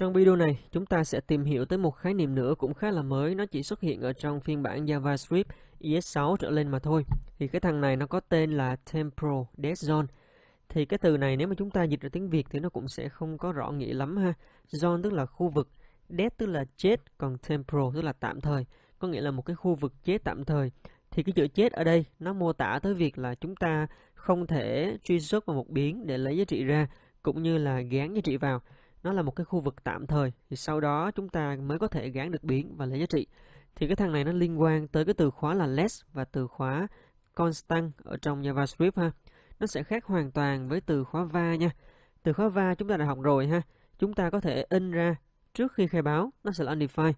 Trong video này, chúng ta sẽ tìm hiểu tới một khái niệm nữa cũng khá là mới, nó chỉ xuất hiện ở trong phiên bản JavaScript ES6 trở lên mà thôi. Thì cái thằng này nó có tên là Temporal Death Zone. Thì cái từ này nếu mà chúng ta dịch ra tiếng Việt thì nó cũng sẽ không có rõ nghĩa lắm ha. Zone tức là khu vực, Dead tức là chết, còn Temporal tức là tạm thời. Có nghĩa là một cái khu vực chết tạm thời. Thì cái chữ chết ở đây nó mô tả tới việc là chúng ta không thể truy xuất vào một biến để lấy giá trị ra cũng như là gán giá trị vào nó là một cái khu vực tạm thời thì sau đó chúng ta mới có thể gán được biến và lấy giá trị thì cái thằng này nó liên quan tới cái từ khóa là less và từ khóa constant ở trong JavaScript ha nó sẽ khác hoàn toàn với từ khóa va nha từ khóa va chúng ta đã học rồi ha chúng ta có thể in ra trước khi khai báo nó sẽ là undefined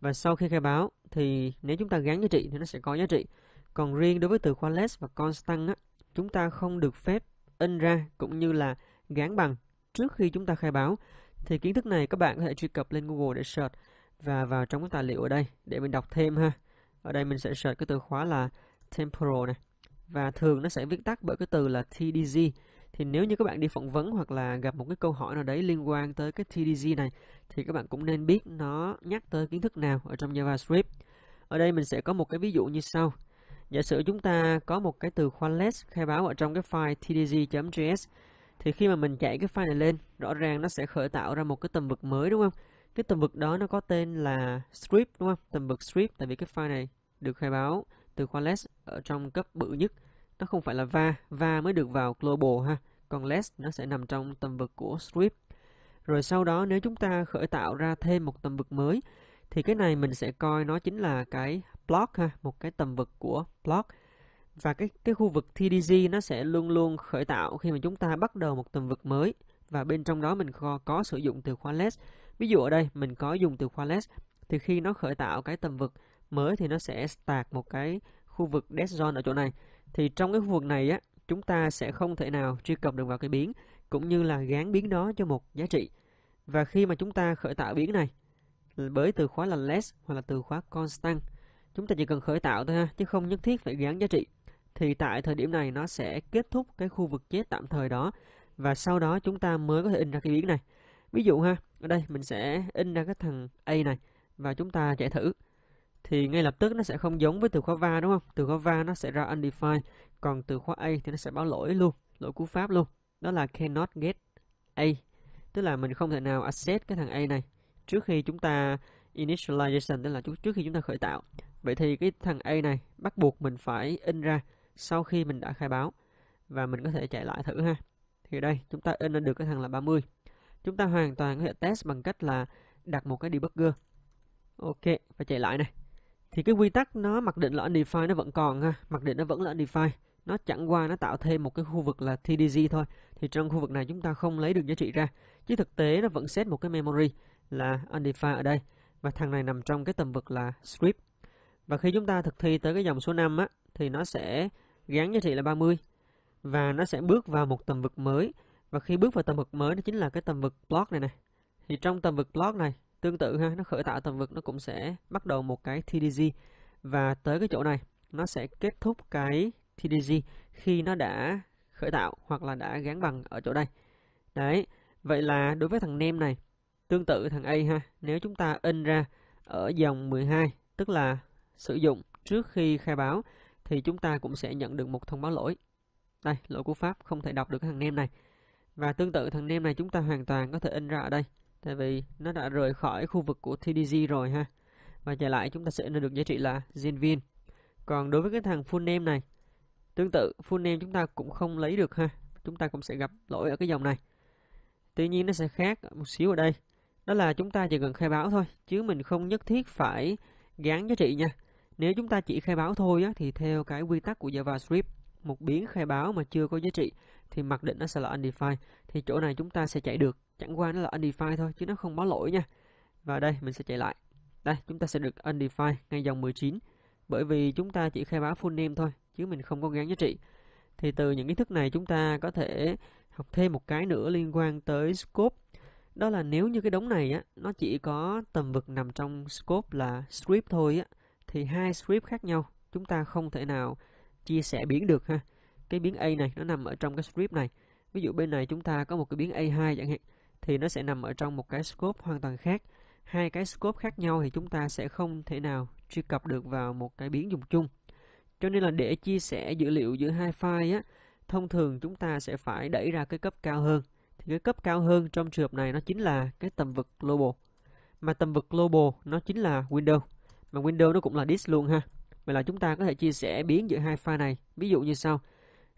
và sau khi khai báo thì nếu chúng ta gán giá trị thì nó sẽ có giá trị còn riêng đối với từ khóa less và constant á, chúng ta không được phép in ra cũng như là gán bằng trước khi chúng ta khai báo thì kiến thức này các bạn có thể truy cập lên Google để search và vào trong cái tài liệu ở đây để mình đọc thêm ha. Ở đây mình sẽ search cái từ khóa là temporal này và thường nó sẽ viết tắt bởi cái từ là TDG. Thì nếu như các bạn đi phỏng vấn hoặc là gặp một cái câu hỏi nào đấy liên quan tới cái TDG này thì các bạn cũng nên biết nó nhắc tới kiến thức nào ở trong JavaScript. Ở đây mình sẽ có một cái ví dụ như sau. Giả sử chúng ta có một cái từ khóa less khai báo ở trong cái file tdg.js thì khi mà mình chạy cái file này lên rõ ràng nó sẽ khởi tạo ra một cái tầm vực mới đúng không cái tầm vực đó nó có tên là strip đúng không tầm vực strip tại vì cái file này được khai báo từ khóa less ở trong cấp bự nhất nó không phải là va va mới được vào global ha còn less nó sẽ nằm trong tầm vực của strip rồi sau đó nếu chúng ta khởi tạo ra thêm một tầm vực mới thì cái này mình sẽ coi nó chính là cái block ha một cái tầm vực của block và cái cái khu vực TDG nó sẽ luôn luôn khởi tạo khi mà chúng ta bắt đầu một tầm vực mới và bên trong đó mình có, có sử dụng từ khóa less. Ví dụ ở đây mình có dùng từ khóa less thì khi nó khởi tạo cái tầm vực mới thì nó sẽ start một cái khu vực dead zone ở chỗ này. Thì trong cái khu vực này á chúng ta sẽ không thể nào truy cập được vào cái biến cũng như là gán biến đó cho một giá trị. Và khi mà chúng ta khởi tạo biến này với từ khóa là less hoặc là từ khóa constant chúng ta chỉ cần khởi tạo thôi ha chứ không nhất thiết phải gán giá trị thì tại thời điểm này nó sẽ kết thúc cái khu vực chết tạm thời đó và sau đó chúng ta mới có thể in ra cái biến này. Ví dụ ha, ở đây mình sẽ in ra cái thằng A này và chúng ta chạy thử. Thì ngay lập tức nó sẽ không giống với từ khóa va đúng không? Từ khóa va nó sẽ ra undefined, còn từ khóa A thì nó sẽ báo lỗi luôn, lỗi cú pháp luôn. Đó là cannot get A. Tức là mình không thể nào access cái thằng A này trước khi chúng ta initialization tức là trước khi chúng ta khởi tạo. Vậy thì cái thằng A này bắt buộc mình phải in ra sau khi mình đã khai báo và mình có thể chạy lại thử ha thì đây chúng ta in lên được cái thằng là 30 chúng ta hoàn toàn có thể test bằng cách là đặt một cái debugger ok và chạy lại này thì cái quy tắc nó mặc định là undefined nó vẫn còn ha mặc định nó vẫn là undefined nó chẳng qua nó tạo thêm một cái khu vực là TDG thôi thì trong khu vực này chúng ta không lấy được giá trị ra chứ thực tế nó vẫn set một cái memory là undefined ở đây và thằng này nằm trong cái tầm vực là script và khi chúng ta thực thi tới cái dòng số 5 á thì nó sẽ gắn giá trị là 30 và nó sẽ bước vào một tầm vực mới và khi bước vào tầm vực mới nó chính là cái tầm vực block này này thì trong tầm vực block này tương tự ha nó khởi tạo tầm vực nó cũng sẽ bắt đầu một cái TDG và tới cái chỗ này nó sẽ kết thúc cái TDG khi nó đã khởi tạo hoặc là đã gắn bằng ở chỗ đây đấy vậy là đối với thằng nem này tương tự thằng A ha nếu chúng ta in ra ở dòng 12 tức là sử dụng trước khi khai báo thì chúng ta cũng sẽ nhận được một thông báo lỗi. Đây, lỗi của Pháp không thể đọc được thằng nem này. Và tương tự thằng nem này chúng ta hoàn toàn có thể in ra ở đây. Tại vì nó đã rời khỏi khu vực của TDG rồi ha. Và trở lại chúng ta sẽ in được giá trị là diễn viên. Còn đối với cái thằng full name này, tương tự full name chúng ta cũng không lấy được ha. Chúng ta cũng sẽ gặp lỗi ở cái dòng này. Tuy nhiên nó sẽ khác một xíu ở đây. Đó là chúng ta chỉ cần khai báo thôi, chứ mình không nhất thiết phải gán giá trị nha. Nếu chúng ta chỉ khai báo thôi á, thì theo cái quy tắc của JavaScript, một biến khai báo mà chưa có giá trị thì mặc định nó sẽ là undefined. Thì chỗ này chúng ta sẽ chạy được, chẳng qua nó là undefined thôi chứ nó không báo lỗi nha. Và đây mình sẽ chạy lại. Đây, chúng ta sẽ được undefined ngay dòng 19 bởi vì chúng ta chỉ khai báo full name thôi chứ mình không có gắn giá trị. Thì từ những kiến thức này chúng ta có thể học thêm một cái nữa liên quan tới scope. Đó là nếu như cái đống này á nó chỉ có tầm vực nằm trong scope là script thôi á thì hai script khác nhau chúng ta không thể nào chia sẻ biến được ha cái biến a này nó nằm ở trong cái script này ví dụ bên này chúng ta có một cái biến a2 chẳng hạn thì nó sẽ nằm ở trong một cái scope hoàn toàn khác hai cái scope khác nhau thì chúng ta sẽ không thể nào truy cập được vào một cái biến dùng chung cho nên là để chia sẻ dữ liệu giữa hai file á thông thường chúng ta sẽ phải đẩy ra cái cấp cao hơn thì cái cấp cao hơn trong trường hợp này nó chính là cái tầm vực global mà tầm vực global nó chính là Windows và Windows nó cũng là disk luôn ha. Vậy là chúng ta có thể chia sẻ biến giữa hai file này. Ví dụ như sau.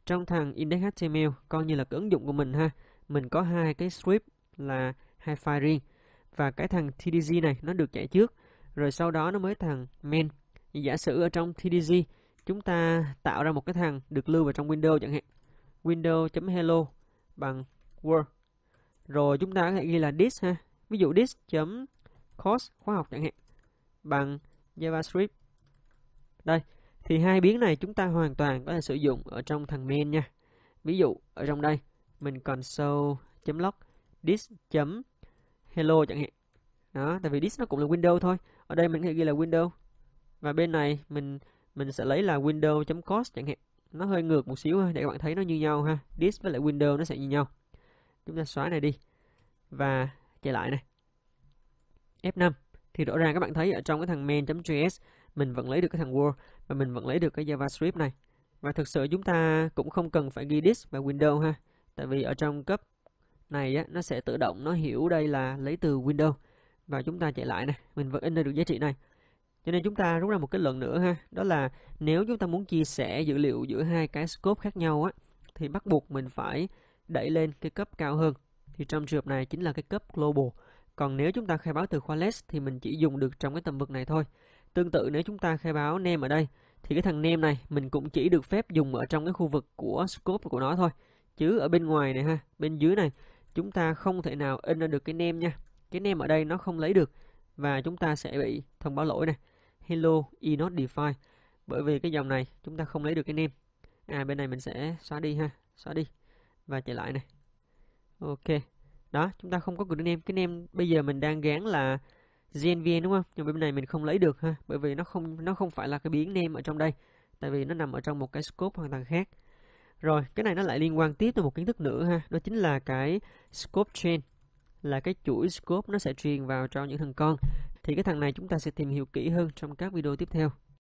Trong thằng index.html coi như là cái ứng dụng của mình ha. Mình có hai cái script là hai file riêng và cái thằng TDG này nó được chạy trước rồi sau đó nó mới thằng main giả sử ở trong TDG chúng ta tạo ra một cái thằng được lưu vào trong Windows chẳng hạn Windows.hello bằng Word rồi chúng ta có thể ghi là disk ha ví dụ disk.course khoa học chẳng hạn bằng JavaScript. Đây, thì hai biến này chúng ta hoàn toàn có thể sử dụng ở trong thằng main nha. Ví dụ ở trong đây mình console.log this.hello chẳng hạn. Đó, tại vì this nó cũng là window thôi. Ở đây mình có thể ghi là window. Và bên này mình mình sẽ lấy là window.cost chẳng hạn. Nó hơi ngược một xíu để các bạn thấy nó như nhau ha. This với lại window nó sẽ như nhau. Chúng ta xóa này đi. Và chạy lại này. F5 thì rõ ràng các bạn thấy ở trong cái thằng main.js mình vẫn lấy được cái thằng word và mình vẫn lấy được cái JavaScript này. Và thực sự chúng ta cũng không cần phải ghi disk và window ha. Tại vì ở trong cấp này á, nó sẽ tự động nó hiểu đây là lấy từ window. Và chúng ta chạy lại này, mình vẫn in được giá trị này. Cho nên chúng ta rút ra một cái luận nữa ha, đó là nếu chúng ta muốn chia sẻ dữ liệu giữa hai cái scope khác nhau á thì bắt buộc mình phải đẩy lên cái cấp cao hơn. Thì trong trường hợp này chính là cái cấp global còn nếu chúng ta khai báo từ khóa less thì mình chỉ dùng được trong cái tầm vực này thôi. Tương tự nếu chúng ta khai báo name ở đây thì cái thằng name này mình cũng chỉ được phép dùng ở trong cái khu vực của scope của nó thôi. Chứ ở bên ngoài này ha, bên dưới này chúng ta không thể nào in ra được cái name nha. Cái name ở đây nó không lấy được và chúng ta sẽ bị thông báo lỗi này. Hello is e not defined. Bởi vì cái dòng này chúng ta không lấy được cái name. À bên này mình sẽ xóa đi ha, xóa đi và chạy lại này. Ok đó chúng ta không có cái nem cái nem bây giờ mình đang gán là GNVN đúng không nhưng bên này mình không lấy được ha bởi vì nó không nó không phải là cái biến nem ở trong đây tại vì nó nằm ở trong một cái scope hoàn toàn khác rồi cái này nó lại liên quan tiếp tới một kiến thức nữa ha đó chính là cái scope chain là cái chuỗi scope nó sẽ truyền vào cho những thằng con thì cái thằng này chúng ta sẽ tìm hiểu kỹ hơn trong các video tiếp theo